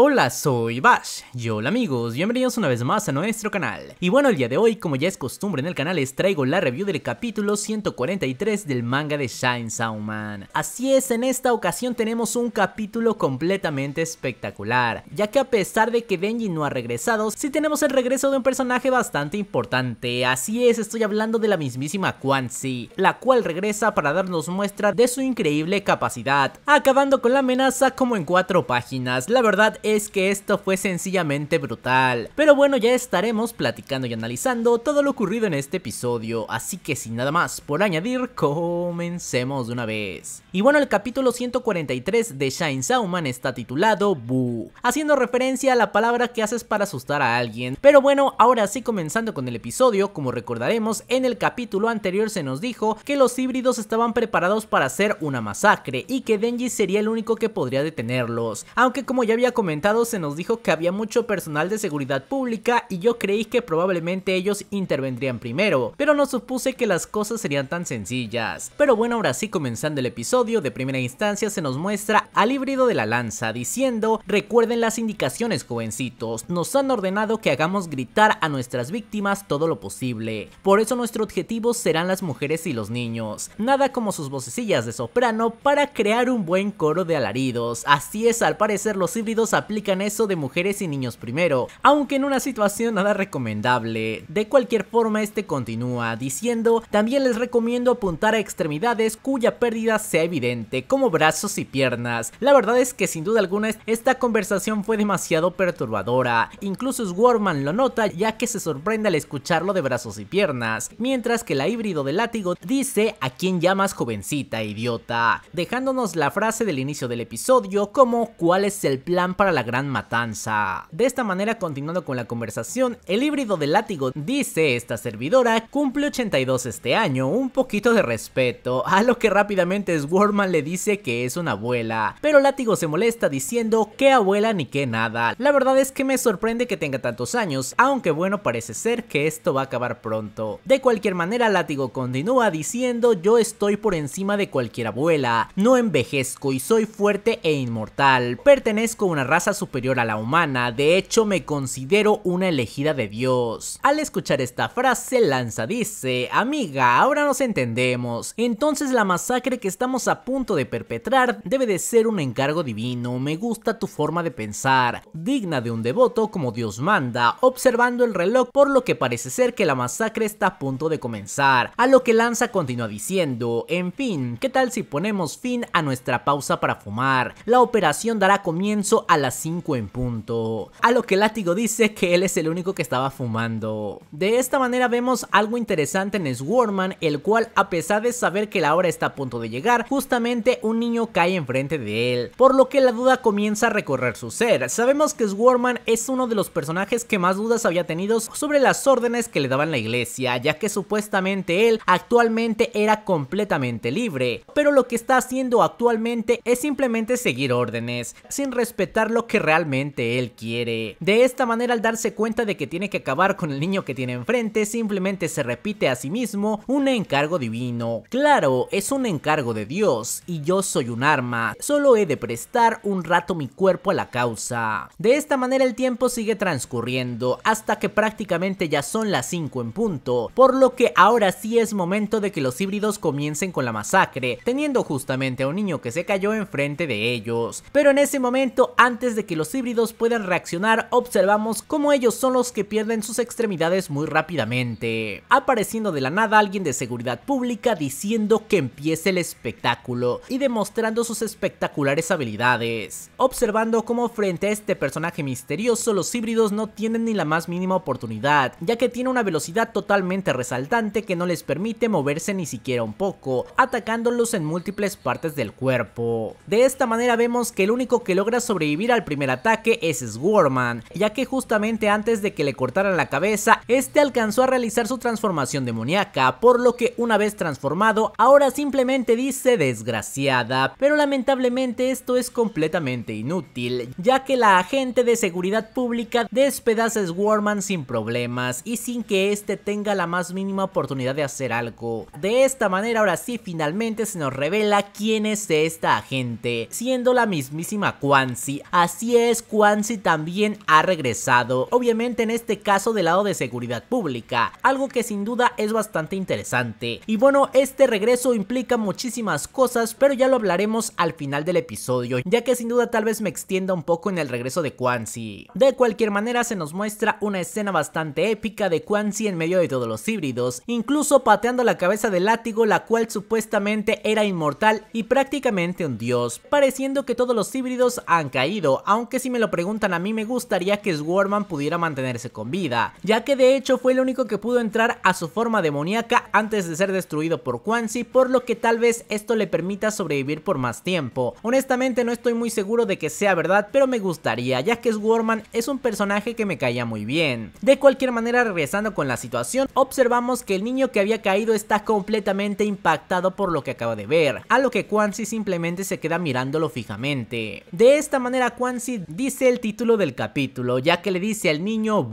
Hola, soy Bash. Y hola amigos, bienvenidos una vez más a nuestro canal. Y bueno, el día de hoy, como ya es costumbre en el canal, les traigo la review del capítulo 143 del manga de Shine Sauman. Así es, en esta ocasión tenemos un capítulo completamente espectacular, ya que a pesar de que Denji no ha regresado, sí tenemos el regreso de un personaje bastante importante. Así es, estoy hablando de la mismísima Quanzi, la cual regresa para darnos muestra de su increíble capacidad, acabando con la amenaza como en cuatro páginas. La verdad es que esto fue sencillamente brutal. Pero bueno, ya estaremos platicando y analizando todo lo ocurrido en este episodio, así que sin nada más por añadir, comencemos de una vez. Y bueno, el capítulo 143 de Shine Sauman está titulado Boo, haciendo referencia a la palabra que haces para asustar a alguien. Pero bueno, ahora sí comenzando con el episodio, como recordaremos, en el capítulo anterior se nos dijo que los híbridos estaban preparados para hacer una masacre y que Denji sería el único que podría detenerlos. Aunque como ya había comentado, se nos dijo que había mucho personal de seguridad pública y yo creí que probablemente ellos intervendrían primero, pero no supuse que las cosas serían tan sencillas. Pero bueno, ahora sí comenzando el episodio, de primera instancia se nos muestra al híbrido de la lanza diciendo, recuerden las indicaciones jovencitos, nos han ordenado que hagamos gritar a nuestras víctimas todo lo posible, por eso nuestro objetivo serán las mujeres y los niños, nada como sus vocecillas de soprano para crear un buen coro de alaridos, así es al parecer los híbridos aplican eso de mujeres y niños primero, aunque en una situación nada recomendable. De cualquier forma este continúa diciendo, también les recomiendo apuntar a extremidades cuya pérdida sea evidente, como brazos y piernas. La verdad es que sin duda alguna esta conversación fue demasiado perturbadora, incluso Swarman lo nota ya que se sorprende al escucharlo de brazos y piernas, mientras que la híbrido de látigo dice a quién llamas jovencita idiota, dejándonos la frase del inicio del episodio como cuál es el plan para la gran matanza. De esta manera, continuando con la conversación, el híbrido de látigo dice esta servidora cumple 82 este año, un poquito de respeto, a lo que rápidamente Swarman le dice que es una abuela, pero látigo se molesta diciendo que abuela ni que nada. La verdad es que me sorprende que tenga tantos años, aunque bueno parece ser que esto va a acabar pronto. De cualquier manera, látigo continúa diciendo yo estoy por encima de cualquier abuela, no envejezco y soy fuerte e inmortal, pertenezco a una raza superior a la humana, de hecho me considero una elegida de Dios. Al escuchar esta frase, Lanza dice, amiga, ahora nos entendemos, entonces la masacre que estamos a punto de perpetrar debe de ser un encargo divino, me gusta tu forma de pensar, digna de un devoto como Dios manda, observando el reloj por lo que parece ser que la masacre está a punto de comenzar, a lo que Lanza continúa diciendo, en fin, ¿qué tal si ponemos fin a nuestra pausa para fumar? La operación dará comienzo a la 5 en punto, a lo que Látigo dice que él es el único que estaba fumando. De esta manera vemos algo interesante en Swarman, el cual a pesar de saber que la hora está a punto de llegar, justamente un niño cae enfrente de él, por lo que la duda comienza a recorrer su ser. Sabemos que Swarman es uno de los personajes que más dudas había tenido sobre las órdenes que le daban la iglesia, ya que supuestamente él actualmente era completamente libre, pero lo que está haciendo actualmente es simplemente seguir órdenes, sin respetar que realmente él quiere. De esta manera al darse cuenta de que tiene que acabar con el niño que tiene enfrente, simplemente se repite a sí mismo un encargo divino. Claro, es un encargo de Dios y yo soy un arma, solo he de prestar un rato mi cuerpo a la causa. De esta manera el tiempo sigue transcurriendo hasta que prácticamente ya son las 5 en punto, por lo que ahora sí es momento de que los híbridos comiencen con la masacre, teniendo justamente a un niño que se cayó enfrente de ellos. Pero en ese momento antes de que los híbridos puedan reaccionar observamos cómo ellos son los que pierden sus extremidades muy rápidamente, apareciendo de la nada alguien de seguridad pública diciendo que empiece el espectáculo y demostrando sus espectaculares habilidades, observando cómo frente a este personaje misterioso los híbridos no tienen ni la más mínima oportunidad, ya que tiene una velocidad totalmente resaltante que no les permite moverse ni siquiera un poco, atacándolos en múltiples partes del cuerpo. De esta manera vemos que el único que logra sobrevivir a el primer ataque es Swarman, ya que justamente antes de que le cortaran la cabeza, este alcanzó a realizar su transformación demoníaca, por lo que una vez transformado, ahora simplemente dice desgraciada, pero lamentablemente esto es completamente inútil, ya que la agente de seguridad pública despedaza a Swarman sin problemas y sin que este tenga la más mínima oportunidad de hacer algo. De esta manera ahora sí finalmente se nos revela quién es esta agente, siendo la mismísima Quancy, Así es, Quansi también ha regresado, obviamente en este caso del lado de seguridad pública, algo que sin duda es bastante interesante. Y bueno, este regreso implica muchísimas cosas, pero ya lo hablaremos al final del episodio, ya que sin duda tal vez me extienda un poco en el regreso de Quansi. De cualquier manera, se nos muestra una escena bastante épica de Quansi en medio de todos los híbridos, incluso pateando la cabeza del látigo, la cual supuestamente era inmortal y prácticamente un dios, pareciendo que todos los híbridos han caído aunque si me lo preguntan a mí me gustaría que Swarman pudiera mantenerse con vida, ya que de hecho fue el único que pudo entrar a su forma demoníaca antes de ser destruido por Quancy por lo que tal vez esto le permita sobrevivir por más tiempo. Honestamente no estoy muy seguro de que sea verdad, pero me gustaría, ya que Swarman es un personaje que me caía muy bien. De cualquier manera, regresando con la situación, observamos que el niño que había caído está completamente impactado por lo que acaba de ver, a lo que Quancy simplemente se queda mirándolo fijamente. De esta manera Quancy dice el título del capítulo, ya que le dice al niño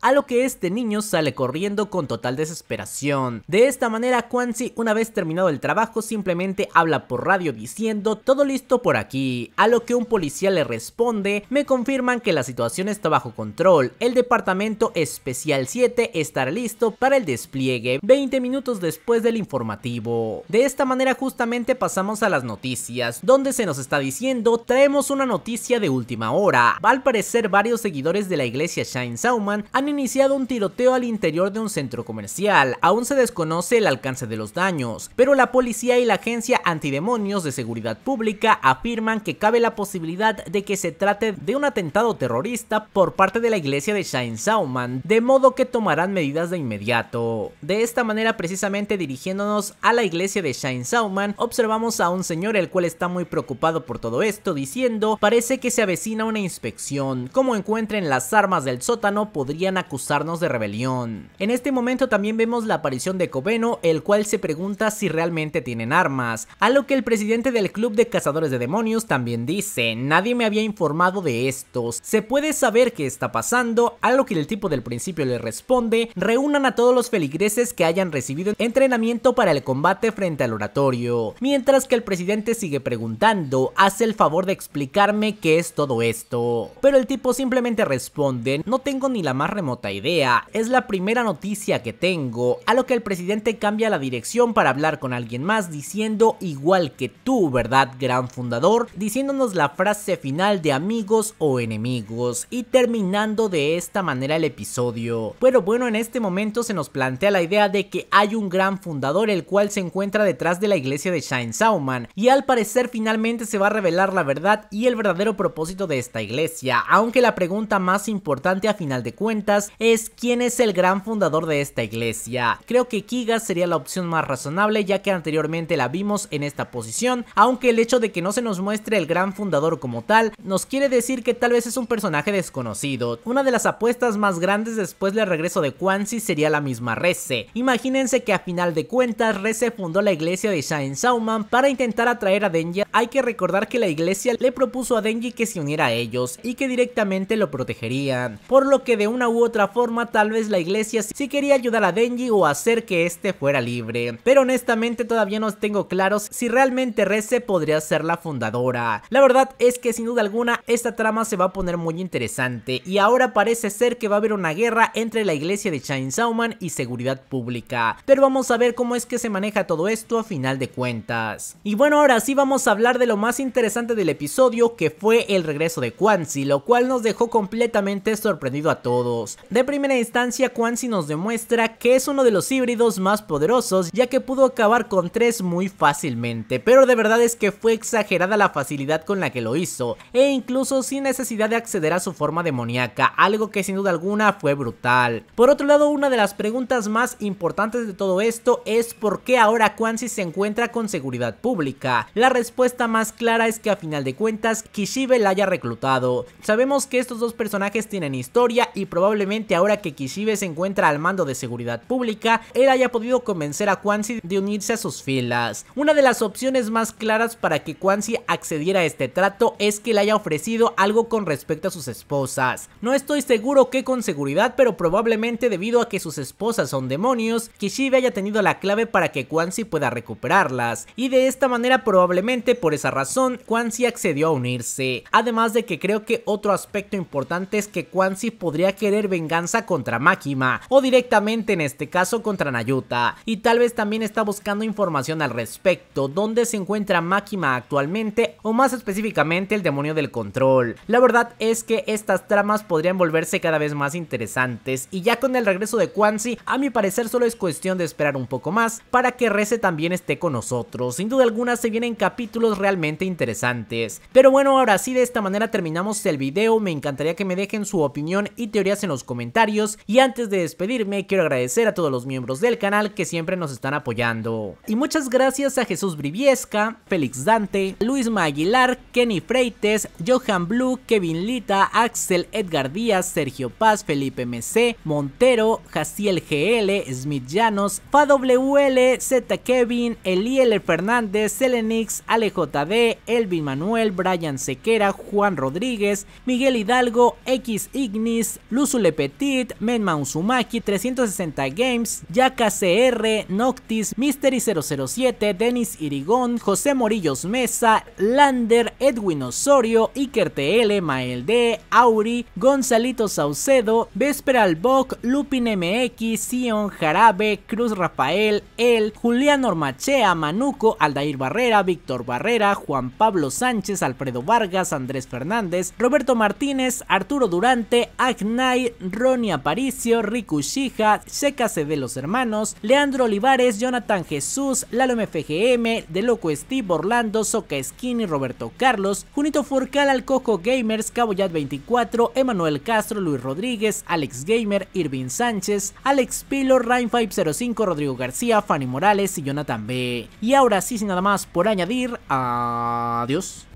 a lo que este niño sale corriendo con total desesperación. De esta manera, Quancy, una vez terminado el trabajo, simplemente habla por radio diciendo todo listo por aquí, a lo que un policía le responde, me confirman que la situación está bajo control, el departamento especial 7 estará listo para el despliegue 20 minutos después del informativo. De esta manera justamente pasamos a las noticias, donde se nos está diciendo traemos una noticia de última hora. Al parecer, varios seguidores de la iglesia Shine Sauman han iniciado un tiroteo al interior de un centro comercial. Aún se desconoce el alcance de los daños, pero la policía y la agencia antidemonios de seguridad pública afirman que cabe la posibilidad de que se trate de un atentado terrorista por parte de la iglesia de Shine Sauman, de modo que tomarán medidas de inmediato. De esta manera, precisamente dirigiéndonos a la iglesia de Shine Sauman, observamos a un señor el cual está muy preocupado por todo esto, diciendo, parece que se avecina una inspección. Como encuentren las armas del sótano podrían acusarnos de rebelión. En este momento también vemos la aparición de Coveno, el cual se pregunta si realmente tienen armas, a lo que el presidente del club de cazadores de demonios también dice, nadie me había informado de estos, se puede saber qué está pasando, a lo que el tipo del principio le responde, reúnan a todos los feligreses que hayan recibido entrenamiento para el combate frente al oratorio, mientras que el presidente sigue preguntando, hace el favor de explicarme qué todo esto? Pero el tipo simplemente responde, no tengo ni la más remota idea, es la primera noticia que tengo, a lo que el presidente cambia la dirección para hablar con alguien más diciendo igual que tú, ¿verdad, gran fundador? Diciéndonos la frase final de amigos o enemigos y terminando de esta manera el episodio. Pero bueno, en este momento se nos plantea la idea de que hay un gran fundador el cual se encuentra detrás de la iglesia de Shine Sauman y al parecer finalmente se va a revelar la verdad y el verdadero propósito propósito de esta iglesia, aunque la pregunta más importante a final de cuentas es quién es el gran fundador de esta iglesia. Creo que Kigas sería la opción más razonable ya que anteriormente la vimos en esta posición, aunque el hecho de que no se nos muestre el gran fundador como tal nos quiere decir que tal vez es un personaje desconocido. Una de las apuestas más grandes después del regreso de Quansi sería la misma Reze... Imagínense que a final de cuentas ...Reze fundó la iglesia de Shine Sauman para intentar atraer a Denji. Hay que recordar que la iglesia le propuso a Denji que se uniera a ellos y que directamente lo protegerían, por lo que de una u otra forma tal vez la iglesia sí quería ayudar a Denji o hacer que este fuera libre, pero honestamente todavía no tengo claros si realmente Reze podría ser la fundadora. La verdad es que sin duda alguna esta trama se va a poner muy interesante y ahora parece ser que va a haber una guerra entre la iglesia de Chainsaw Man y seguridad pública, pero vamos a ver cómo es que se maneja todo esto a final de cuentas. Y bueno ahora sí vamos a hablar de lo más interesante del episodio que fue el regreso de Quansi, lo cual nos dejó completamente sorprendido a todos. De primera instancia, Quansi nos demuestra que es uno de los híbridos más poderosos, ya que pudo acabar con tres muy fácilmente, pero de verdad es que fue exagerada la facilidad con la que lo hizo, e incluso sin necesidad de acceder a su forma demoníaca, algo que sin duda alguna fue brutal. Por otro lado, una de las preguntas más importantes de todo esto es por qué ahora Quansi se encuentra con seguridad pública. La respuesta más clara es que a final de cuentas, Kishibe la haya reclutado. Sabemos que estos dos personajes tienen historia y probablemente ahora que Kishibe se encuentra al mando de seguridad pública, él haya podido convencer a Quansi de unirse a sus filas. Una de las opciones más claras para que Quansi accediera a este trato es que le haya ofrecido algo con respecto a sus esposas. No estoy seguro que con seguridad, pero probablemente debido a que sus esposas son demonios, Kishibe haya tenido la clave para que Quansi pueda recuperarlas, y de esta manera probablemente por esa razón Quansi accedió a unirse. Además de que creo que otro aspecto importante es que Quansi podría querer venganza contra Makima o directamente en este caso contra Nayuta y tal vez también está buscando información al respecto dónde se encuentra Makima actualmente o más específicamente el demonio del control. La verdad es que estas tramas podrían volverse cada vez más interesantes y ya con el regreso de Quansi a mi parecer solo es cuestión de esperar un poco más para que Reze también esté con nosotros. Sin duda alguna se vienen capítulos realmente interesantes. Pero bueno ahora sí y de esta manera terminamos el video, me encantaría que me dejen su opinión y teorías en los comentarios y antes de despedirme quiero agradecer a todos los miembros del canal que siempre nos están apoyando. Y muchas gracias a Jesús Briviesca, Félix Dante, Luis Maguilar, Kenny Freites, Johan Blue, Kevin Lita, Axel Edgar Díaz, Sergio Paz, Felipe MC, Montero, Jaciel GL, Smith Llanos, FAWL, Z Kevin, Eliel Fernández, Selenix, AleJD, Elvin Manuel, Brian Seque Juan Rodríguez, Miguel Hidalgo, X Ignis, Luzule Petit, Menma Uzumaki, 360 Games, Yaka CR, Noctis, Mystery 007, Denis Irigón, José Morillos Mesa, Lander, Edwin Osorio, Iker TL, Mael D, Auri, Gonzalito Saucedo, Vesper Alboc, Lupin MX, Sion Jarabe, Cruz Rafael, El, Julián Ormachea, Manuco, Aldair Barrera, Víctor Barrera, Juan Pablo Sánchez, Alfredo Vargas, Andrés Fernández, Roberto Martínez, Arturo Durante, Agnay, Ronnie Aparicio, Riku Shija, C de los Hermanos, Leandro Olivares, Jonathan Jesús, Lalo MFGM, De Loco Steve, Orlando, Soca Skinny, Roberto Carlos, Junito Furcal, Alcoco Gamers, Caboyat 24, Emanuel Castro, Luis Rodríguez, Alex Gamer, Irvin Sánchez, Alex Pilo, Rain 505, Rodrigo García, Fanny Morales y Jonathan B. Y ahora sí, sin nada más por añadir, adiós.